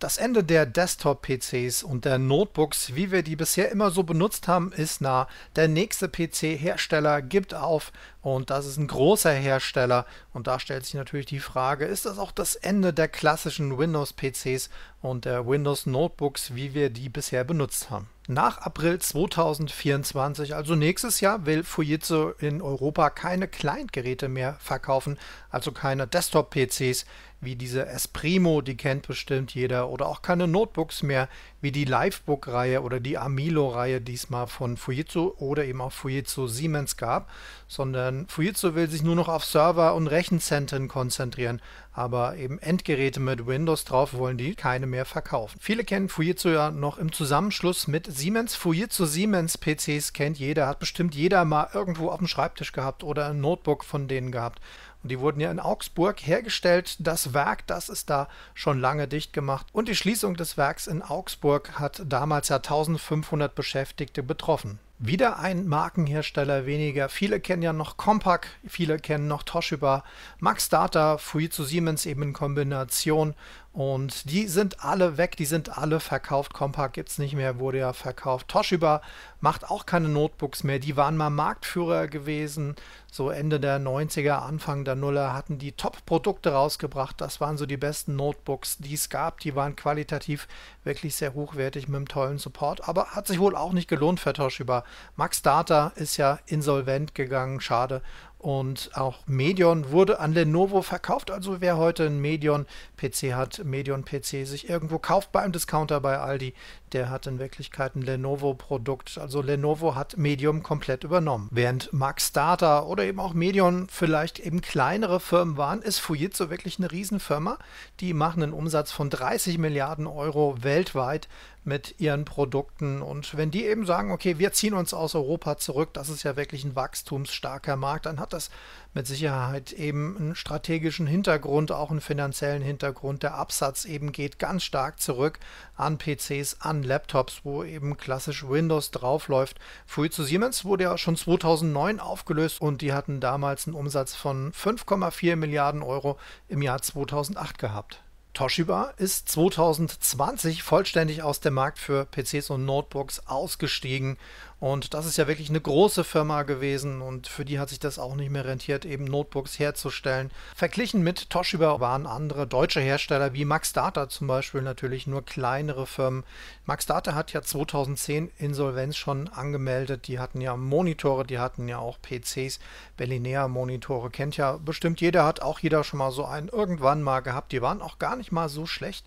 Das Ende der Desktop-PCs und der Notebooks, wie wir die bisher immer so benutzt haben, ist nah. Der nächste PC-Hersteller gibt auf und das ist ein großer Hersteller. Und da stellt sich natürlich die Frage, ist das auch das Ende der klassischen Windows-PCs und der Windows-Notebooks, wie wir die bisher benutzt haben? Nach April 2024, also nächstes Jahr, will Fujitsu in Europa keine Kleingeräte mehr verkaufen, also keine Desktop-PCs wie diese Esprimo, die kennt bestimmt jeder, oder auch keine Notebooks mehr, wie die Livebook-Reihe oder die Amilo-Reihe diesmal von Fujitsu oder eben auch Fujitsu Siemens gab, sondern Fujitsu will sich nur noch auf Server und Rechenzentren konzentrieren, aber eben Endgeräte mit Windows drauf wollen die keine mehr verkaufen. Viele kennen Fujitsu ja noch im Zusammenschluss mit Siemens. Fujitsu Siemens PCs kennt jeder, hat bestimmt jeder mal irgendwo auf dem Schreibtisch gehabt oder ein Notebook von denen gehabt. Und die wurden ja in Augsburg hergestellt. Das Werk, das ist da schon lange dicht gemacht. Und die Schließung des Werks in Augsburg hat damals ja 1500 Beschäftigte betroffen. Wieder ein Markenhersteller weniger. Viele kennen ja noch Compaq, viele kennen noch Toshiba, Max Data, zu Siemens eben in Kombination und die sind alle weg, die sind alle verkauft. Compaq gibt es nicht mehr, wurde ja verkauft. Toshiba macht auch keine Notebooks mehr. Die waren mal Marktführer gewesen. So Ende der 90er, Anfang der Nuller hatten die Top-Produkte rausgebracht. Das waren so die besten Notebooks, die es gab. Die waren qualitativ wirklich sehr hochwertig mit einem tollen Support. Aber hat sich wohl auch nicht gelohnt für Toshiba. Max Data ist ja insolvent gegangen. Schade. Und auch Medion wurde an Lenovo verkauft. Also wer heute einen Medion-PC hat, Medion-PC sich irgendwo kauft bei einem Discounter bei Aldi, der hat in Wirklichkeit ein Lenovo-Produkt. Also Lenovo hat Medium komplett übernommen. Während Max Data oder eben auch Medion vielleicht eben kleinere Firmen waren, ist Fujitsu wirklich eine Riesenfirma. Die machen einen Umsatz von 30 Milliarden Euro weltweit mit ihren Produkten. Und wenn die eben sagen, okay, wir ziehen uns aus Europa zurück, das ist ja wirklich ein wachstumsstarker Markt, dann hat hat das mit Sicherheit eben einen strategischen Hintergrund, auch einen finanziellen Hintergrund. Der Absatz eben geht ganz stark zurück an PCs, an Laptops, wo eben klassisch Windows draufläuft. Fujitsu Siemens wurde ja schon 2009 aufgelöst und die hatten damals einen Umsatz von 5,4 Milliarden Euro im Jahr 2008 gehabt. Toshiba ist 2020 vollständig aus dem Markt für PCs und Notebooks ausgestiegen und das ist ja wirklich eine große Firma gewesen und für die hat sich das auch nicht mehr rentiert, eben Notebooks herzustellen. Verglichen mit Toshiba waren andere deutsche Hersteller wie Max Data zum Beispiel natürlich nur kleinere Firmen. Max Data hat ja 2010 Insolvenz schon angemeldet. Die hatten ja Monitore, die hatten ja auch PCs. Berlinea-Monitore kennt ja bestimmt jeder, hat auch jeder schon mal so einen irgendwann mal gehabt. Die waren auch gar nicht mal so schlecht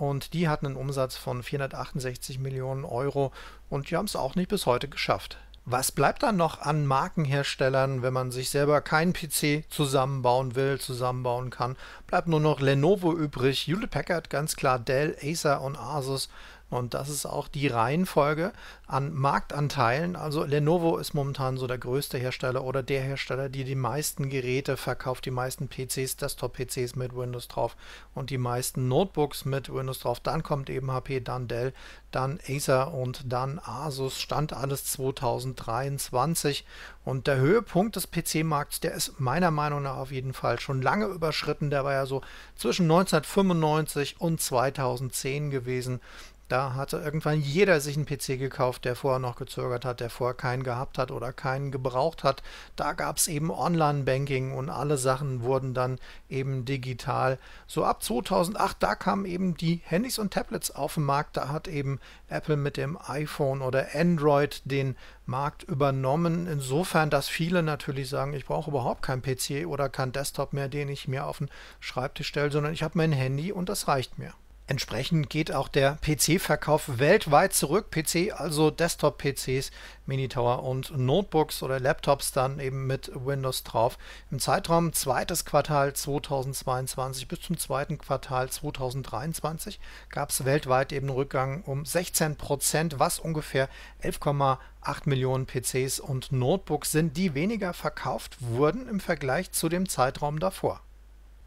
und die hatten einen Umsatz von 468 Millionen Euro und die haben es auch nicht bis heute geschafft. Was bleibt dann noch an Markenherstellern, wenn man sich selber keinen PC zusammenbauen will, zusammenbauen kann? Bleibt nur noch Lenovo übrig, Hewlett Packard ganz klar, Dell, Acer und Asus und das ist auch die Reihenfolge an Marktanteilen. Also Lenovo ist momentan so der größte Hersteller oder der Hersteller, die die meisten Geräte verkauft, die meisten PCs, Desktop-PCs mit Windows drauf und die meisten Notebooks mit Windows drauf. Dann kommt eben HP, dann Dell, dann Acer und dann Asus. Stand alles 2023. Und der Höhepunkt des PC-Markts, der ist meiner Meinung nach auf jeden Fall schon lange überschritten. Der war ja so zwischen 1995 und 2010 gewesen. Da hatte irgendwann jeder sich einen PC gekauft, der vorher noch gezögert hat, der vorher keinen gehabt hat oder keinen gebraucht hat. Da gab es eben Online-Banking und alle Sachen wurden dann eben digital. So ab 2008, da kamen eben die Handys und Tablets auf den Markt. Da hat eben Apple mit dem iPhone oder Android den Markt übernommen. Insofern, dass viele natürlich sagen, ich brauche überhaupt keinen PC oder keinen Desktop mehr, den ich mir auf den Schreibtisch stelle, sondern ich habe mein Handy und das reicht mir. Entsprechend geht auch der PC-Verkauf weltweit zurück. PC, also Desktop-PCs, Minitower und Notebooks oder Laptops dann eben mit Windows drauf. Im Zeitraum zweites Quartal 2022 bis zum zweiten Quartal 2023 gab es weltweit eben einen Rückgang um 16 Prozent, was ungefähr 11,8 Millionen PCs und Notebooks sind, die weniger verkauft wurden im Vergleich zu dem Zeitraum davor.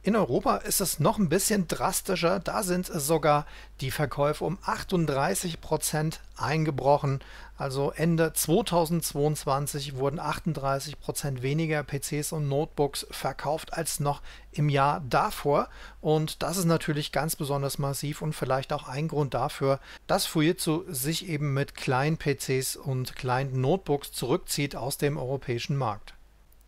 In Europa ist es noch ein bisschen drastischer, da sind sogar die Verkäufe um 38% Prozent eingebrochen. Also Ende 2022 wurden 38% Prozent weniger PCs und Notebooks verkauft als noch im Jahr davor. Und das ist natürlich ganz besonders massiv und vielleicht auch ein Grund dafür, dass Fujitsu sich eben mit kleinen PCs und kleinen Notebooks zurückzieht aus dem europäischen Markt.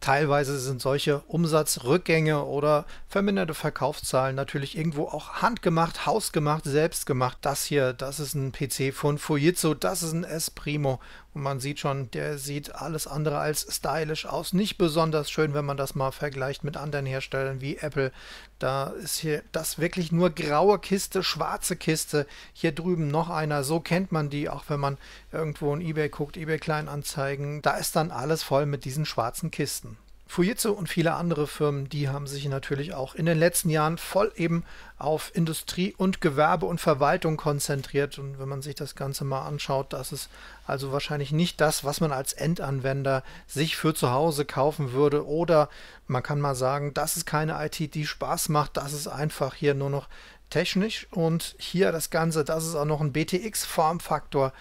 Teilweise sind solche Umsatzrückgänge oder verminderte Verkaufszahlen natürlich irgendwo auch handgemacht, hausgemacht, selbstgemacht. Das hier, das ist ein PC von Fujitsu, das ist ein S Primo und man sieht schon, der sieht alles andere als stylisch aus. Nicht besonders schön, wenn man das mal vergleicht mit anderen Herstellern wie Apple. Da ist hier das wirklich nur graue Kiste, schwarze Kiste. Hier drüben noch einer. So kennt man die, auch wenn man irgendwo in eBay guckt, eBay Kleinanzeigen. Da ist dann alles voll mit diesen schwarzen Kisten. Fujitsu und viele andere Firmen, die haben sich natürlich auch in den letzten Jahren voll eben auf Industrie und Gewerbe und Verwaltung konzentriert. Und wenn man sich das Ganze mal anschaut, das ist also wahrscheinlich nicht das, was man als Endanwender sich für zu Hause kaufen würde. Oder man kann mal sagen, das ist keine IT, die Spaß macht, das ist einfach hier nur noch technisch. Und hier das Ganze, das ist auch noch ein BTX-Formfaktor,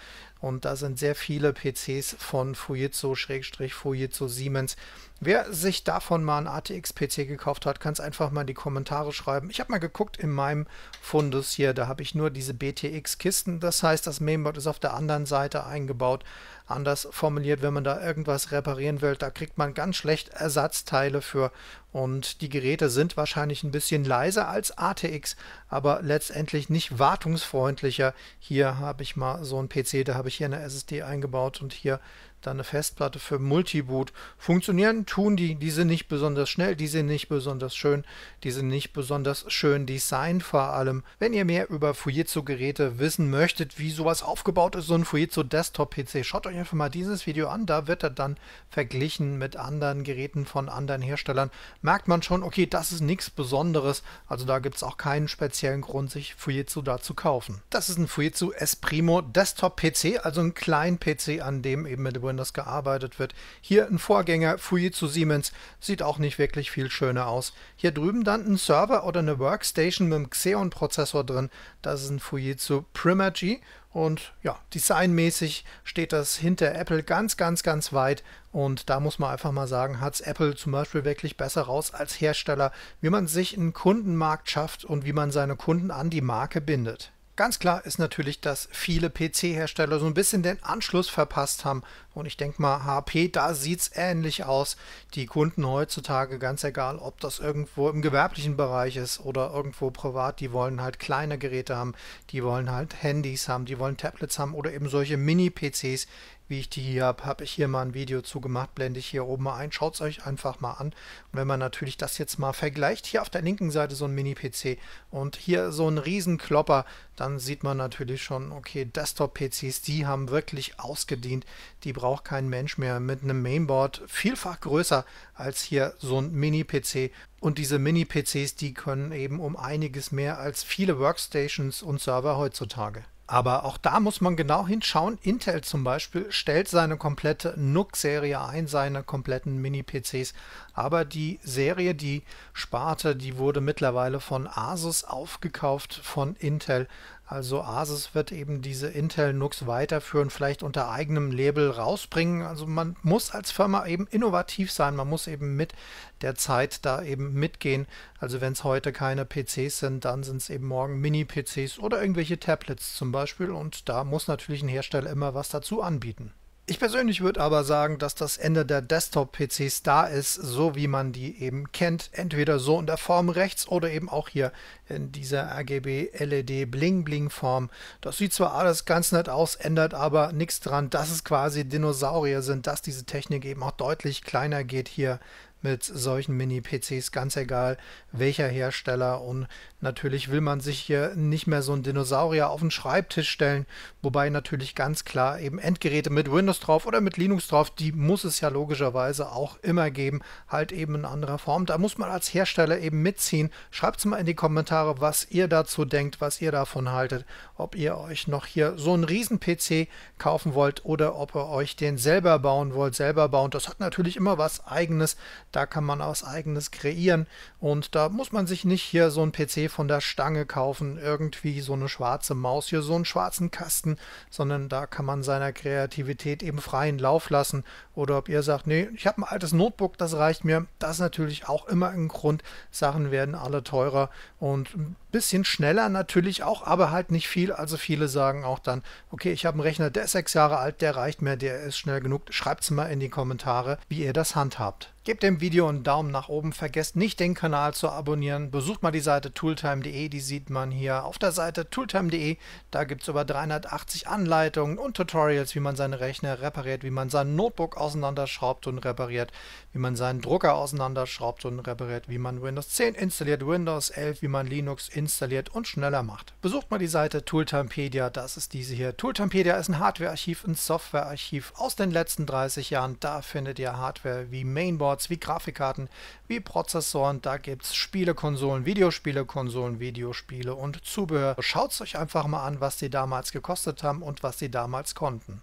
und da sind sehr viele PCs von Fujitsu-Fujitsu Schrägstrich Siemens. Wer sich davon mal einen ATX-PC gekauft hat, kann es einfach mal in die Kommentare schreiben. Ich habe mal geguckt in meinem Fundus hier, da habe ich nur diese BTX-Kisten. Das heißt, das Mainboard ist auf der anderen Seite eingebaut, anders formuliert, wenn man da irgendwas reparieren will, da kriegt man ganz schlecht Ersatzteile für und die Geräte sind wahrscheinlich ein bisschen leiser als ATX, aber letztendlich nicht wartungsfreundlicher. Hier habe ich mal so einen PC, da habe ich hier eine SSD eingebaut und hier da eine Festplatte für Multiboot. Funktionieren tun die, die sind nicht besonders schnell, die sind nicht besonders schön, die sind nicht besonders schön designt vor allem. Wenn ihr mehr über Fujitsu-Geräte wissen möchtet, wie sowas aufgebaut ist, so ein Fujitsu Desktop-PC, schaut euch einfach mal dieses Video an, da wird er dann verglichen mit anderen Geräten von anderen Herstellern. Merkt man schon, okay, das ist nichts Besonderes, also da gibt es auch keinen speziellen Grund, sich Fujitsu da zu kaufen. Das ist ein Fujitsu Esprimo Desktop-PC, also ein kleinen PC, an dem eben mit Windows wenn das gearbeitet wird. Hier ein Vorgänger, Fujitsu Siemens, sieht auch nicht wirklich viel schöner aus. Hier drüben dann ein Server oder eine Workstation mit einem Xeon-Prozessor drin. Das ist ein Fujitsu Primergy und ja, designmäßig steht das hinter Apple ganz, ganz, ganz weit. Und da muss man einfach mal sagen, hat es Apple zum Beispiel wirklich besser raus als Hersteller, wie man sich einen Kundenmarkt schafft und wie man seine Kunden an die Marke bindet. Ganz klar ist natürlich, dass viele PC-Hersteller so ein bisschen den Anschluss verpasst haben. Und ich denke mal, HP, da sieht es ähnlich aus. Die Kunden heutzutage, ganz egal, ob das irgendwo im gewerblichen Bereich ist oder irgendwo privat, die wollen halt kleine Geräte haben, die wollen halt Handys haben, die wollen Tablets haben oder eben solche Mini-PCs, wie ich die hier habe, habe ich hier mal ein Video zu gemacht, blende ich hier oben mal ein, schaut es euch einfach mal an. Und wenn man natürlich das jetzt mal vergleicht, hier auf der linken Seite so ein Mini-PC und hier so ein Riesenklopper, dann sieht man natürlich schon, okay, Desktop-PCs, die haben wirklich ausgedient, die braucht kein Mensch mehr mit einem Mainboard, vielfach größer als hier so ein Mini-PC und diese Mini-PCs, die können eben um einiges mehr als viele Workstations und Server heutzutage. Aber auch da muss man genau hinschauen. Intel zum Beispiel stellt seine komplette NUC-Serie ein, seine kompletten Mini-PCs. Aber die Serie, die Sparte, die wurde mittlerweile von Asus aufgekauft von Intel. Also Asus wird eben diese Intel Nux weiterführen, vielleicht unter eigenem Label rausbringen. Also man muss als Firma eben innovativ sein, man muss eben mit der Zeit da eben mitgehen. Also wenn es heute keine PCs sind, dann sind es eben morgen Mini-PCs oder irgendwelche Tablets zum Beispiel und da muss natürlich ein Hersteller immer was dazu anbieten. Ich persönlich würde aber sagen, dass das Ende der Desktop-PCs da ist, so wie man die eben kennt. Entweder so in der Form rechts oder eben auch hier in dieser RGB-LED-Bling-Bling-Form. Das sieht zwar alles ganz nett aus, ändert aber nichts dran, dass es quasi Dinosaurier sind, dass diese Technik eben auch deutlich kleiner geht hier mit solchen Mini-PCs, ganz egal welcher Hersteller. Und natürlich will man sich hier nicht mehr so ein Dinosaurier auf den Schreibtisch stellen, wobei natürlich ganz klar eben Endgeräte mit Windows drauf oder mit Linux drauf, die muss es ja logischerweise auch immer geben, halt eben in anderer Form. Da muss man als Hersteller eben mitziehen. Schreibt es mal in die Kommentare, was ihr dazu denkt, was ihr davon haltet, ob ihr euch noch hier so einen Riesen-PC kaufen wollt oder ob ihr euch den selber bauen wollt, selber bauen. Das hat natürlich immer was eigenes. Da kann man aus eigenes kreieren und da muss man sich nicht hier so ein PC von der Stange kaufen, irgendwie so eine schwarze Maus, hier so einen schwarzen Kasten, sondern da kann man seiner Kreativität eben freien Lauf lassen. Oder ob ihr sagt, nee, ich habe ein altes Notebook, das reicht mir. Das ist natürlich auch immer ein Grund. Sachen werden alle teurer und ein bisschen schneller natürlich auch, aber halt nicht viel. Also viele sagen auch dann, okay, ich habe einen Rechner, der ist sechs Jahre alt, der reicht mir, der ist schnell genug. Schreibt es mal in die Kommentare, wie ihr das handhabt. Gebt dem Video einen Daumen nach oben, vergesst nicht den Kanal zu abonnieren, besucht mal die Seite tooltime.de, die sieht man hier auf der Seite tooltime.de, da gibt es über 380 Anleitungen und Tutorials, wie man seine Rechner repariert, wie man sein Notebook auseinanderschraubt und repariert, wie man seinen Drucker auseinanderschraubt und repariert, wie man Windows 10 installiert, Windows 11, wie man Linux installiert und schneller macht. Besucht mal die Seite Tooltimepedia, das ist diese hier. Tooltimepedia ist ein Hardwarearchiv, ein Softwarearchiv aus den letzten 30 Jahren, da findet ihr Hardware wie Mainboard. Boards, wie Grafikkarten, wie Prozessoren. Da gibt es Spielekonsolen, Videospielekonsolen, Videospiele und Zubehör. Schaut es euch einfach mal an, was die damals gekostet haben und was die damals konnten.